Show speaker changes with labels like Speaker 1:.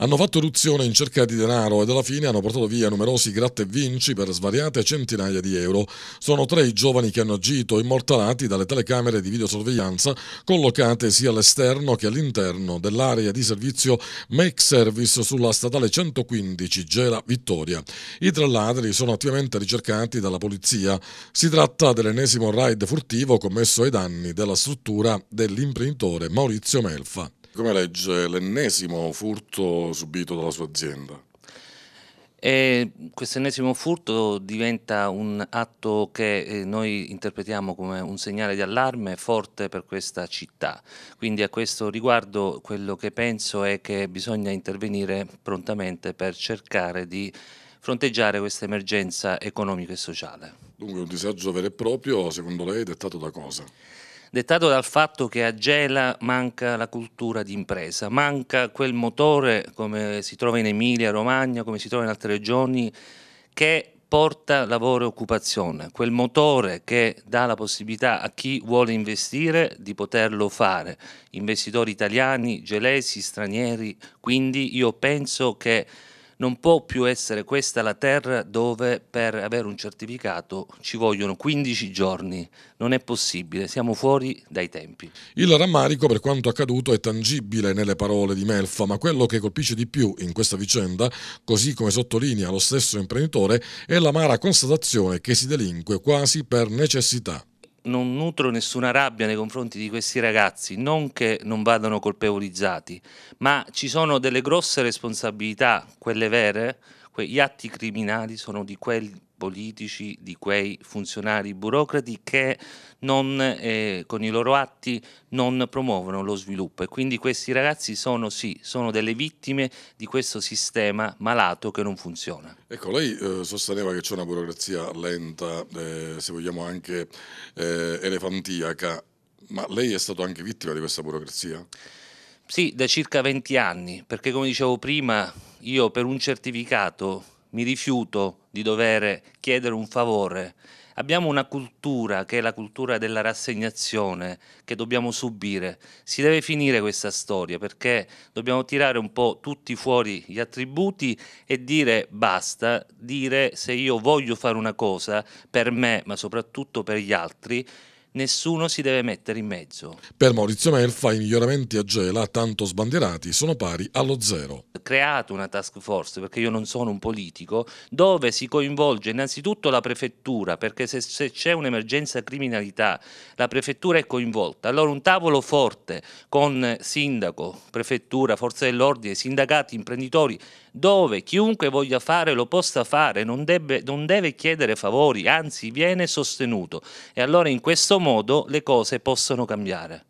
Speaker 1: hanno fatto eruzione in cerca di denaro ed alla fine hanno portato via numerosi gratta e vinci per svariate centinaia di euro. Sono tre i giovani che hanno agito immortalati dalle telecamere di videosorveglianza collocate sia all'esterno che all'interno dell'area di servizio Make Service sulla statale 115 Gela Vittoria. I tre ladri sono attivamente ricercati dalla polizia. Si tratta dell'ennesimo raid furtivo commesso ai danni della struttura dell'imprenditore Maurizio Melfa come legge l'ennesimo furto subito dalla sua azienda? questo ennesimo furto diventa
Speaker 2: un atto che eh, noi interpretiamo come un segnale di allarme forte per questa città. Quindi a questo riguardo quello che penso è che bisogna intervenire prontamente per cercare di fronteggiare questa emergenza economica e sociale. Dunque un disagio vero e proprio, secondo lei, dettato da cosa? dettato dal fatto che a Gela manca la cultura d'impresa, manca quel motore come si trova in Emilia, Romagna, come si trova in altre regioni, che porta lavoro e occupazione, quel motore che dà la possibilità a chi vuole investire di poterlo fare, investitori italiani, gelesi, stranieri, quindi io penso che non può più essere questa la terra dove per avere un
Speaker 1: certificato ci vogliono 15 giorni. Non è possibile, siamo fuori dai tempi. Il rammarico per quanto accaduto è tangibile nelle parole di Melfa, ma quello che colpisce di più in questa vicenda, così come sottolinea lo stesso imprenditore, è l'amara constatazione che si delinque quasi per necessità
Speaker 2: non nutro nessuna rabbia nei confronti di questi ragazzi, non che non vadano colpevolizzati, ma ci sono delle grosse responsabilità, quelle vere, gli atti criminali sono di quei politici, di quei funzionari burocrati che non, eh, con i loro atti non promuovono lo sviluppo e quindi questi ragazzi sono sì, sono delle vittime
Speaker 1: di questo sistema malato che non funziona. Ecco, lei eh, sosteneva che c'è una burocrazia lenta, eh, se vogliamo anche eh, elefantiaca, ma lei è stato anche vittima di questa burocrazia? Sì, da circa 20 anni, perché come dicevo
Speaker 2: prima, io per un certificato mi rifiuto di dover chiedere un favore. Abbiamo una cultura che è la cultura della rassegnazione che dobbiamo subire. Si deve finire questa storia perché dobbiamo tirare un po' tutti fuori gli attributi e dire basta, dire se io voglio fare una cosa per me ma soprattutto per gli altri, nessuno si deve mettere in mezzo.
Speaker 1: Per Maurizio Melfa i miglioramenti a Gela, tanto sbandierati, sono pari allo zero.
Speaker 2: Creato una task force, perché io non sono un politico, dove si coinvolge innanzitutto la prefettura, perché se, se c'è un'emergenza criminalità la prefettura è coinvolta. Allora un tavolo forte con sindaco, prefettura, forze dell'ordine, sindacati, imprenditori, dove chiunque voglia fare lo possa fare, non deve, non deve chiedere favori, anzi viene sostenuto. E allora in questo questo modo le cose possono cambiare.